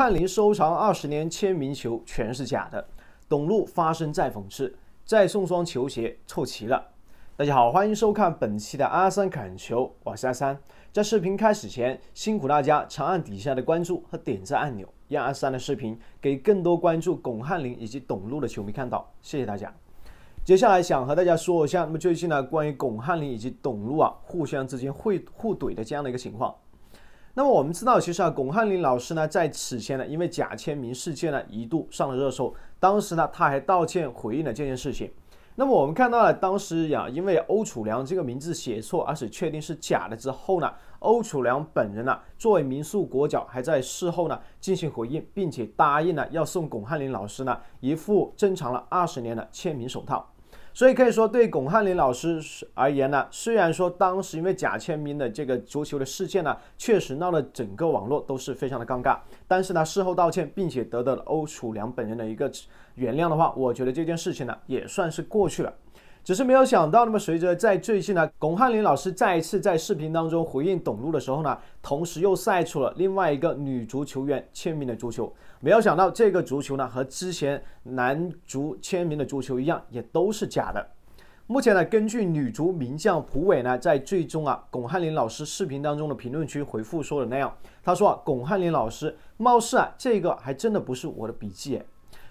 翰汉林收藏二十年签名球全是假的，董路发声再讽刺，再送双球鞋凑齐了。大家好，欢迎收看本期的阿三侃球，我是阿三。在视频开始前，辛苦大家长按底下的关注和点赞按钮，让阿三的视频给更多关注巩汉林以及董路的球迷看到。谢谢大家。接下来想和大家说一下，那么最近呢，关于巩汉林以及董路啊，互相之间会互怼的这样的一个情况。那么我们知道，其实啊，巩汉林老师呢，在此前呢，因为假签名事件呢，一度上了热搜。当时呢，他还道歉回应了这件事情。那么我们看到，当时呀，因为欧楚良这个名字写错，而且确定是假的之后呢，欧楚良本人呢，作为民宿国脚，还在事后呢进行回应，并且答应呢要送巩汉林老师呢一副珍藏了二十年的签名手套。所以可以说，对巩汉林老师而言呢，虽然说当时因为假签名的这个足球的事件呢，确实闹了整个网络都是非常的尴尬，但是呢，事后道歉并且得到了欧楚良本人的一个原谅的话，我觉得这件事情呢也算是过去了。只是没有想到，那么随着在最近呢，巩汉林老师再一次在视频当中回应董路的时候呢，同时又晒出了另外一个女足球员签名的足球，没有想到这个足球呢和之前男足签名的足球一样，也都是假的。目前呢，根据女足名将朴伟呢在最终啊巩汉林老师视频当中的评论区回复说的那样，他说啊，巩汉林老师貌似啊这个还真的不是我的笔记。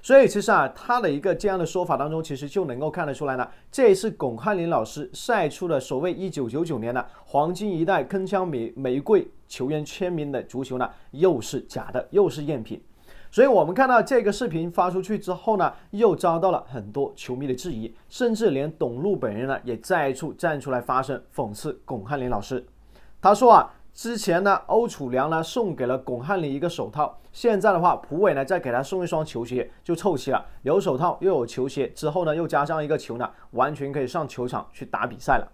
所以其实啊，他的一个这样的说法当中，其实就能够看得出来呢，这一次巩汉林老师晒出的所谓1999年的黄金一代铿锵玫玫瑰球员签名的足球呢，又是假的，又是赝品。所以我们看到这个视频发出去之后呢，又遭到了很多球迷的质疑，甚至连董路本人呢，也再次站出来发声讽刺巩汉林老师。他说啊。之前呢，欧楚良呢送给了巩汉林一个手套，现在的话，朴伟呢再给他送一双球鞋，就凑齐了，有手套又有球鞋，之后呢又加上一个球呢，完全可以上球场去打比赛了。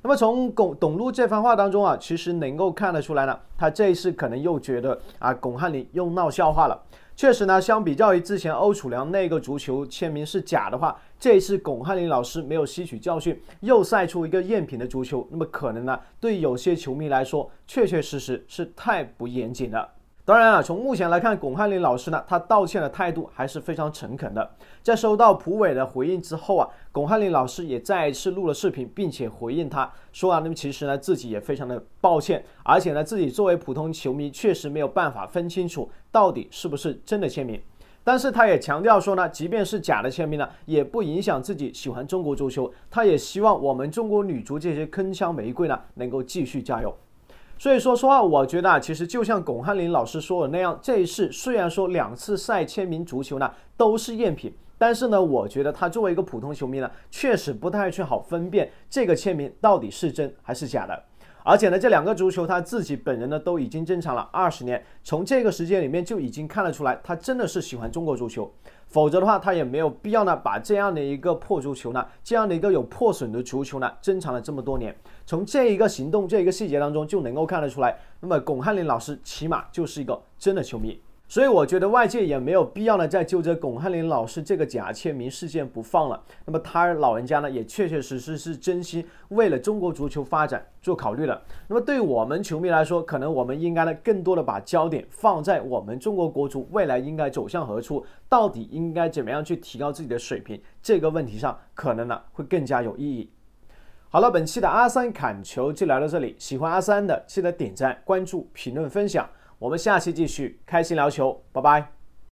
那么从巩董路这番话当中啊，其实能够看得出来呢，他这一次可能又觉得啊，巩汉林又闹笑话了。确实呢，相比较于之前欧楚良那个足球签名是假的话，这一次巩汉林老师没有吸取教训，又晒出一个赝品的足球，那么可能呢，对有些球迷来说，确确实实是太不严谨了。当然啊，从目前来看，巩汉林老师呢，他道歉的态度还是非常诚恳的。在收到朴伟的回应之后啊，巩汉林老师也再一次录了视频，并且回应他说啊，那么其实呢，自己也非常的抱歉，而且呢，自己作为普通球迷，确实没有办法分清楚到底是不是真的签名。但是他也强调说呢，即便是假的签名呢，也不影响自己喜欢中国足球。他也希望我们中国女足这些铿锵玫瑰呢，能够继续加油。所以说，实话，我觉得啊，其实就像巩汉林老师说的那样，这一次虽然说两次赛签名足球呢都是赝品，但是呢，我觉得他作为一个普通球迷呢，确实不太去好分辨这个签名到底是真还是假的。而且呢，这两个足球他自己本人呢都已经珍藏了二十年，从这个时间里面就已经看得出来，他真的是喜欢中国足球，否则的话他也没有必要呢把这样的一个破足球呢，这样的一个有破损的足球呢珍藏了这么多年。从这一个行动、这一个细节当中就能够看得出来，那么巩汉林老师起码就是一个真的球迷。所以我觉得外界也没有必要呢，再揪着巩汉林老师这个假签名事件不放了。那么他老人家呢，也确确实实是真心为了中国足球发展做考虑了。那么对我们球迷来说，可能我们应该呢，更多的把焦点放在我们中国国足未来应该走向何处，到底应该怎么样去提高自己的水平这个问题上，可能呢会更加有意义。好了，本期的阿三侃球就聊到这里，喜欢阿三的记得点赞、关注、评论、分享。我们下期继续开心聊球，拜拜。